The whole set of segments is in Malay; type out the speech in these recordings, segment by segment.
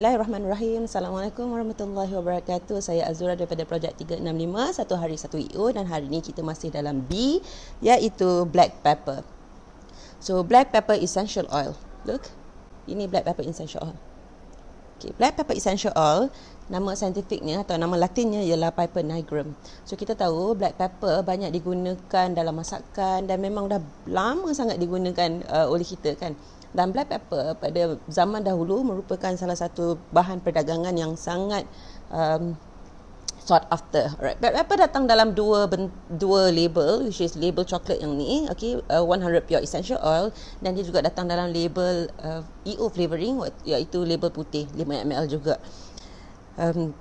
Bismillahirrahmanirrahim. Assalamualaikum warahmatullahi wabarakatuh. Saya Azura daripada projek 365 Satu Hari Satu EO dan hari ini kita masih dalam B iaitu black pepper. So black pepper essential oil. Look. Ini black pepper essential oil. Okay, black pepper essential oil nama saintifiknya atau nama latinnya ialah piper nigrum. So kita tahu black pepper banyak digunakan dalam masakan dan memang dah lama sangat digunakan uh, oleh kita kan dan black pepper pada zaman dahulu merupakan salah satu bahan perdagangan yang sangat um, sought after. Alright, black pepper datang dalam dua dua label which is label chocolate yang ni, okay, uh, 100 pure essential oil dan dia juga datang dalam label uh, EO flavoring iaitu label putih 5 ml juga. Um,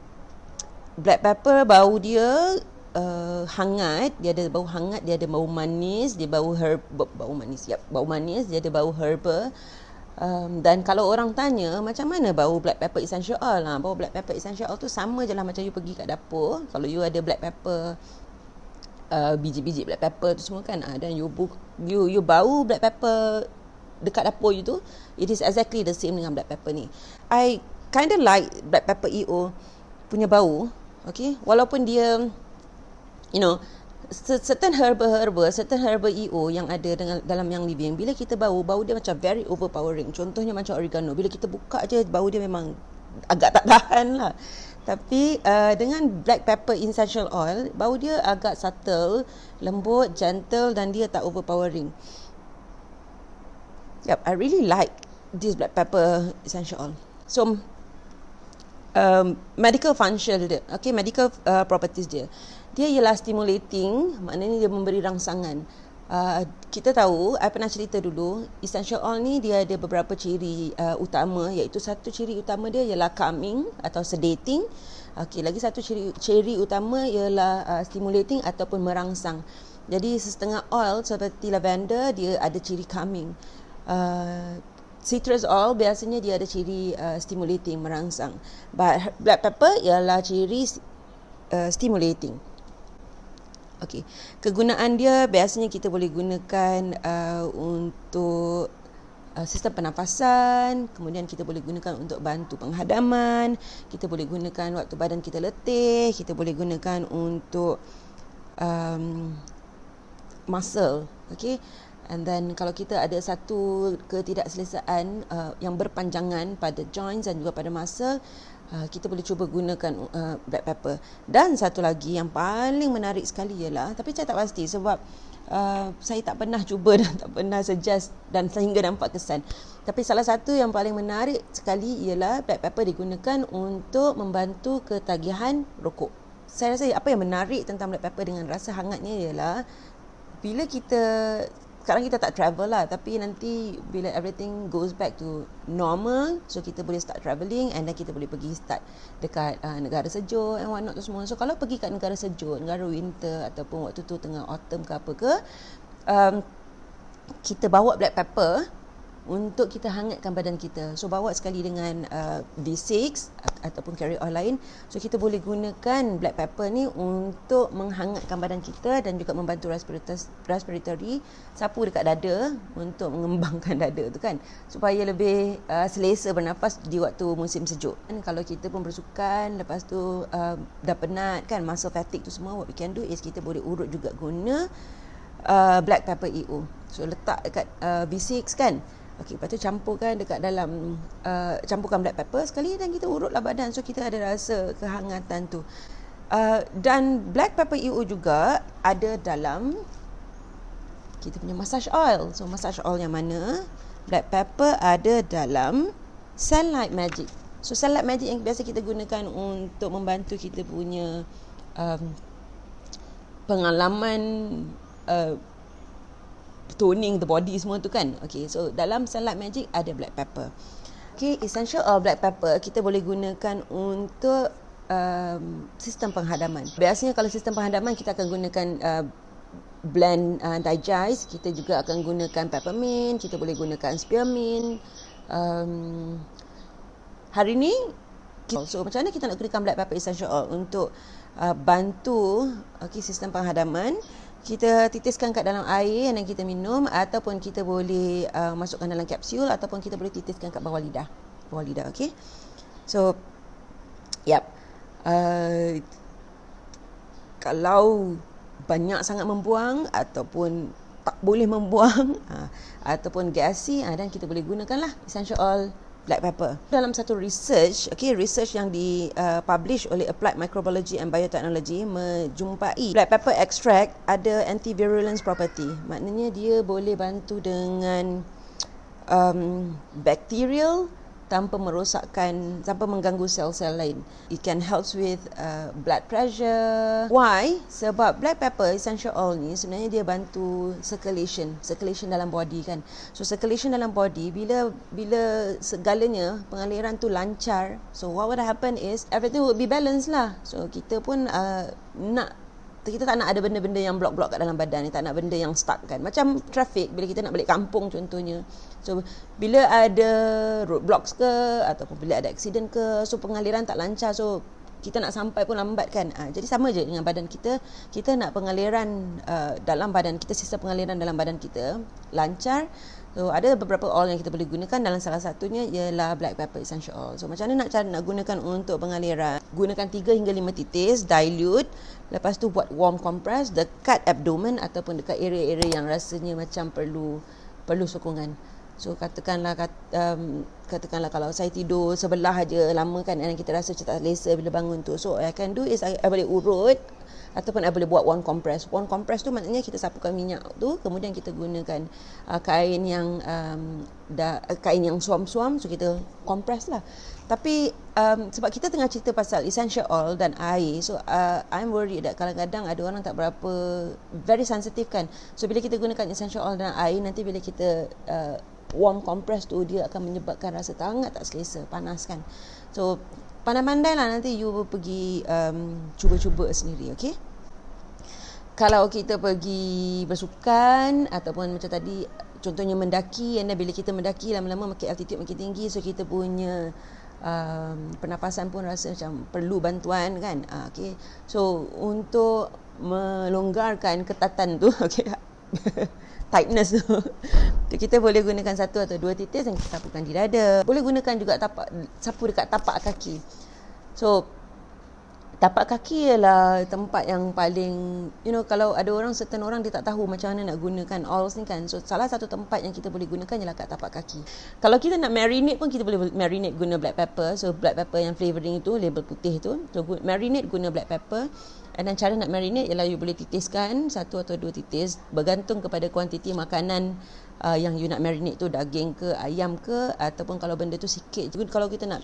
black pepper bau dia uh, hangat, dia ada bau hangat, dia ada bau manis, dia bau herb bau manis. Ya, bau manis, dia ada bau herba. Um, dan kalau orang tanya macam mana bau black pepper essential oil lah. Bau black pepper essential oil tu sama je lah macam you pergi kat dapur. Kalau you ada black pepper, uh, biji-biji black pepper tu semua kan. Uh, dan you, bu- you, you bau black pepper dekat dapur you tu. It is exactly the same dengan black pepper ni. I kind of like black pepper EO punya bau. Okay. Walaupun dia you know certain herba-herba certain herba EO e yang ada dengan dalam yang living bila kita bau bau dia macam very overpowering contohnya macam oregano bila kita buka je bau dia memang agak tak tahan lah tapi uh, dengan black pepper essential oil bau dia agak subtle lembut gentle dan dia tak overpowering yep I really like this black pepper essential oil so um, medical function dia okay medical uh, properties dia dia ialah stimulating maknanya dia memberi rangsangan uh, kita tahu saya pernah cerita dulu essential oil ni dia ada beberapa ciri uh, utama iaitu satu ciri utama dia ialah calming atau sedating Okay, lagi satu ciri ciri utama ialah uh, stimulating ataupun merangsang jadi setengah oil seperti lavender dia ada ciri calming uh, Citrus oil biasanya dia ada ciri uh, stimulating, merangsang. But black pepper ialah ciri uh, stimulating. Okey. Kegunaan dia biasanya kita boleh gunakan uh, untuk uh, sistem pernafasan, kemudian kita boleh gunakan untuk bantu penghadaman, kita boleh gunakan waktu badan kita letih, kita boleh gunakan untuk um, muscle, okey? And then kalau kita ada satu ketidakselesaan uh, yang berpanjangan pada joints dan juga pada muscle, Ah, kita boleh cuba gunakan uh, black pepper dan satu lagi yang paling menarik sekali ialah tapi saya tak pasti sebab Uh, saya tak pernah cuba dan tak pernah suggest dan sehingga nampak kesan. Tapi salah satu yang paling menarik sekali ialah black pepper digunakan untuk membantu ketagihan rokok. Saya rasa apa yang menarik tentang black pepper dengan rasa hangatnya ialah bila kita sekarang kita tak travel lah tapi nanti bila everything goes back to normal so kita boleh start travelling and then kita boleh pergi start dekat uh, negara sejuk and what not tu semua so kalau pergi kat negara sejuk negara winter ataupun waktu tu tengah autumn ke apa ke um, kita bawa black pepper untuk kita hangatkan badan kita. So bawa sekali dengan uh, D6 ataupun carry oil lain. So kita boleh gunakan black pepper ni untuk menghangatkan badan kita dan juga membantu respiratory, respiratory sapu dekat dada untuk mengembangkan dada tu kan. Supaya lebih uh, selesa bernafas di waktu musim sejuk. Dan kalau kita pun bersukan lepas tu uh, dah penat kan muscle fatigue tu semua what we can do is kita boleh urut juga guna uh, black pepper EO. So letak dekat uh, V6 kan. Okey, lepas tu campurkan dekat dalam uh, campurkan black pepper sekali dan kita urutlah badan so kita ada rasa kehangatan tu. Uh, dan black pepper EO juga ada dalam kita punya massage oil. So massage oil yang mana? Black pepper ada dalam Sunlight Magic. So Sunlight Magic yang biasa kita gunakan untuk membantu kita punya um, pengalaman uh, toning the body semua tu kan. Okay, so dalam sunlight magic ada black pepper. Okay, essential oil black pepper kita boleh gunakan untuk um, sistem penghadaman. Biasanya kalau sistem penghadaman kita akan gunakan uh, blend uh, digest kita juga akan gunakan peppermint kita boleh gunakan spearmint um, hari ni kita, so macam mana kita nak gunakan black pepper essential oil untuk uh, bantu okay, sistem penghadaman kita titiskan kat dalam air yang kita minum ataupun kita boleh uh, masukkan dalam kapsul ataupun kita boleh titiskan kat bawah lidah. Bawah lidah, okey. So yep. Uh, kalau banyak sangat membuang ataupun tak boleh membuang uh, ataupun gasi uh, dan kita boleh gunakanlah essential oil black pepper. Dalam satu research, okay, research yang di uh, publish oleh Applied Microbiology and Biotechnology menjumpai black pepper extract ada antivirulence property. Maknanya dia boleh bantu dengan um, bacterial tanpa merosakkan tanpa mengganggu sel-sel lain it can helps with uh, blood pressure why sebab black pepper essential oil ni sebenarnya dia bantu circulation circulation dalam body kan so circulation dalam body bila bila segalanya pengaliran tu lancar so what would happen is everything would be balanced lah so kita pun uh, nak kita tak nak ada benda-benda yang blok-blok kat dalam badan ni tak nak benda yang stuck kan macam traffic bila kita nak balik kampung contohnya so bila ada roadblocks ke ataupun bila ada accident ke so pengaliran tak lancar so kita nak sampai pun lambat kan ha, jadi sama je dengan badan kita kita nak pengaliran uh, dalam badan kita sistem pengaliran dalam badan kita lancar so ada beberapa oil yang kita boleh gunakan dalam salah satunya ialah black pepper essential oil so macam mana nak cara nak gunakan untuk pengaliran gunakan 3 hingga 5 titis dilute lepas tu buat warm compress dekat abdomen ataupun dekat area-area yang rasanya macam perlu perlu sokongan So katakanlah kata um, katakanlah kalau saya tidur sebelah aja lama kan dan kita rasa macam tak selesa bila bangun tu. So I can do is I, I boleh urut ataupun I boleh buat one compress. One compress tu maknanya kita sapukan minyak tu kemudian kita gunakan uh, kain yang um, dah, kain yang suam-suam so kita compress lah. Tapi um, sebab kita tengah cerita pasal essential oil dan air so uh, I'm worried that kadang-kadang ada orang tak berapa very sensitive kan. So bila kita gunakan essential oil dan air nanti bila kita uh, warm compress tu dia akan menyebabkan rasa sangat tak selesa panas kan so pandai-pandai lah nanti you pergi um, cuba-cuba sendiri okay kalau kita pergi bersukan ataupun macam tadi contohnya mendaki and bila kita mendaki lama-lama makin altitude makin tinggi so kita punya um, pernafasan pun rasa macam perlu bantuan kan uh, okay. so untuk melonggarkan ketatan tu okay, tightness tu. tu kita boleh gunakan satu atau dua titis yang kita sapukan di dada. Boleh gunakan juga tapak sapu dekat tapak kaki. So, tapak kaki ialah tempat yang paling you know kalau ada orang certain orang dia tak tahu macam mana nak gunakan oils ni kan so salah satu tempat yang kita boleh gunakan ialah kat tapak kaki kalau kita nak marinate pun kita boleh marinate guna black pepper so black pepper yang flavouring itu label putih tu so marinate guna black pepper And cara nak marinate ialah you boleh titiskan satu atau dua titis bergantung kepada kuantiti makanan uh, yang you nak marinate tu daging ke ayam ke ataupun kalau benda tu sikit kalau kita nak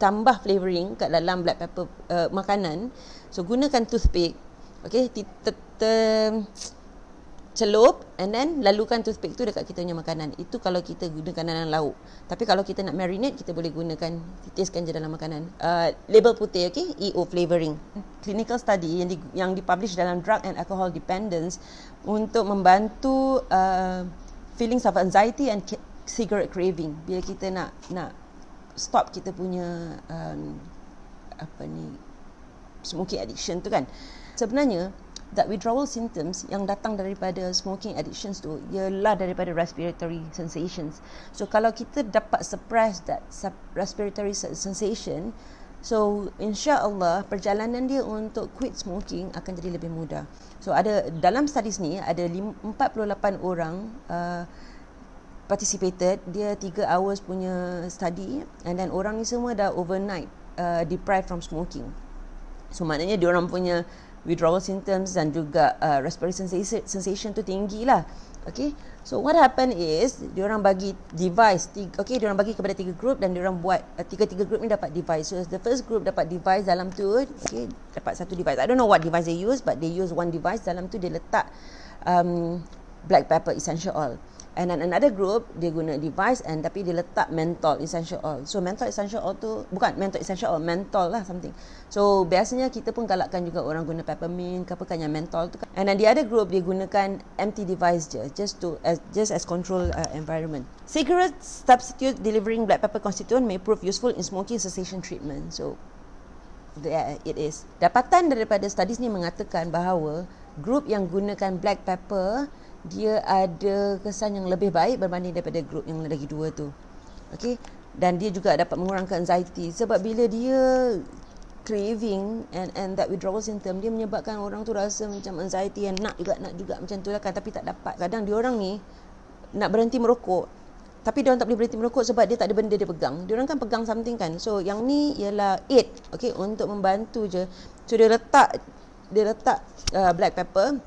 tambah flavoring kat dalam black pepper uh, makanan so gunakan toothpick okey celup and then lalukan toothpick tu dekat kita punya makanan itu kalau kita gunakan dalam lauk tapi kalau kita nak marinate kita boleh gunakan titiskan je dalam makanan uh, label putih okey EO flavoring clinical study yang di, yang dipublish dalam drug and alcohol dependence untuk membantu uh, feelings of anxiety and cigarette craving bila kita nak nak stop kita punya um, apa ni smoking addiction tu kan sebenarnya that withdrawal symptoms yang datang daripada smoking addictions tu ialah daripada respiratory sensations so kalau kita dapat suppress that respiratory sensation so insyaallah perjalanan dia untuk quit smoking akan jadi lebih mudah so ada dalam studies ni ada 48 orang uh, participated dia 3 hours punya study and then orang ni semua dah overnight uh, deprived from smoking so maknanya dia orang punya withdrawal symptoms dan juga uh, respiratory sensation, tu tinggi lah okay so what happen is dia orang bagi device okay dia orang bagi kepada tiga group dan dia orang buat uh, tiga-tiga group ni dapat device so the first group dapat device dalam tu okay dapat satu device i don't know what device they use but they use one device dalam tu dia letak um, black pepper essential oil And then another group dia guna device and tapi dia letak menthol essential oil. So menthol essential oil tu bukan menthol essential oil, menthol lah something. So biasanya kita pun galakkan juga orang guna peppermint ke apa kan yang menthol tu. Kan. And then the other group dia gunakan empty device je just to as, just as control uh, environment. Cigarette substitute delivering black pepper constituent may prove useful in smoking cessation treatment. So there it is. Dapatan daripada studies ni mengatakan bahawa group yang gunakan black pepper dia ada kesan yang lebih baik berbanding daripada grup yang lagi dua tu. Okey. Dan dia juga dapat mengurangkan anxiety sebab bila dia craving and and that withdrawal symptom dia menyebabkan orang tu rasa macam anxiety yang nak juga nak juga macam tu lah kan tapi tak dapat. Kadang dia orang ni nak berhenti merokok tapi dia orang tak boleh berhenti merokok sebab dia tak ada benda dia pegang. Dia orang kan pegang something kan. So yang ni ialah aid okey untuk membantu je. So dia letak dia letak uh, black pepper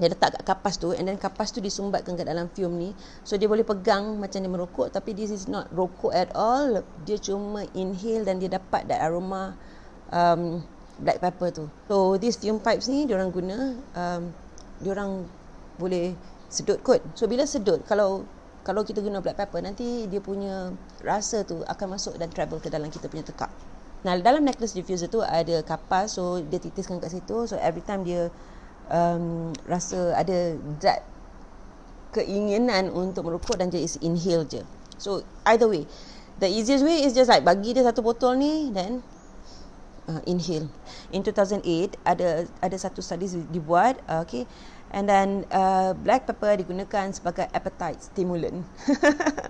dia letak kat kapas tu and then kapas tu disumbatkan kat dalam fume ni so dia boleh pegang macam dia merokok tapi this is not rokok at all dia cuma inhale dan dia dapat that aroma um, black pepper tu so this fume pipes ni dia orang guna um, dia orang boleh sedut kot so bila sedut kalau kalau kita guna black pepper nanti dia punya rasa tu akan masuk dan travel ke dalam kita punya tekak Nah, dalam necklace diffuser tu ada kapas so dia titiskan kat situ so every time dia um, rasa ada that keinginan untuk merokok dan just inhale je. So either way, the easiest way is just like bagi dia satu botol ni then uh, inhale. In 2008 ada ada satu study dibuat, uh, okay, and then uh, black pepper digunakan sebagai appetite stimulant.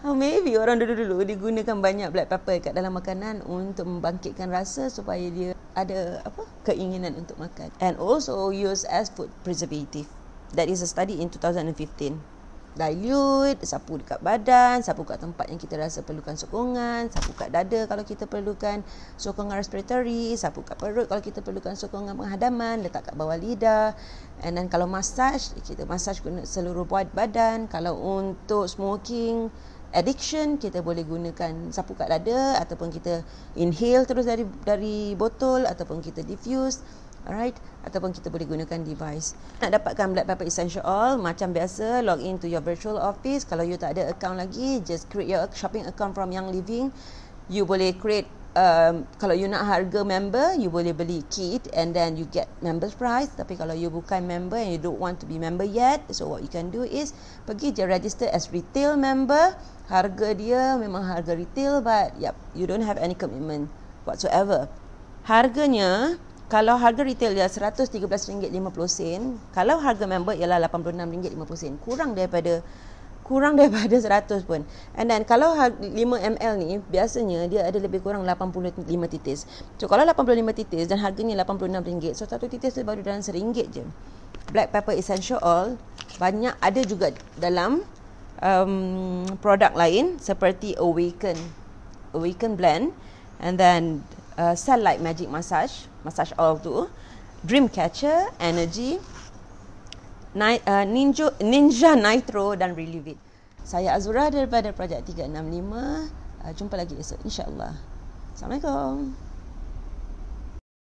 Oh, maybe orang dulu-dulu digunakan banyak black pepper kat dalam makanan untuk membangkitkan rasa supaya dia ada apa keinginan untuk makan. And also use as food preservative. That is a study in 2015. Dilute, sapu dekat badan, sapu kat tempat yang kita rasa perlukan sokongan, sapu kat dada kalau kita perlukan sokongan respiratory, sapu kat perut kalau kita perlukan sokongan penghadaman, letak kat bawah lidah. And then kalau massage, kita massage guna seluruh badan. Kalau untuk smoking, addiction kita boleh gunakan sapu kat dada ataupun kita inhale terus dari dari botol ataupun kita diffuse alright ataupun kita boleh gunakan device nak dapatkan black pepper essential oil macam biasa log in to your virtual office kalau you tak ada account lagi just create your shopping account from young living you boleh create um, kalau you nak harga member, you boleh beli kit and then you get members price. Tapi kalau you bukan member and you don't want to be member yet, so what you can do is pergi je register as retail member. Harga dia memang harga retail but yep, you don't have any commitment whatsoever. Harganya, kalau harga retail dia RM113.50, kalau harga member ialah RM86.50, kurang daripada kurang daripada 100 pun. And then kalau 5 ml ni biasanya dia ada lebih kurang 85 titis. So kalau 85 titis dan harganya RM86, so satu titis tu baru dalam RM1 je. Black pepper essential oil banyak ada juga dalam um, produk lain seperti Awaken. Awaken blend and then uh, Cell Light Magic Massage, massage oil tu. Dream Catcher, Energy, Uh, Ninja, Ninja Nitro dan Relieve It. Saya Azura daripada Projek 365. Uh, jumpa lagi esok Insyaallah. allah Assalamualaikum.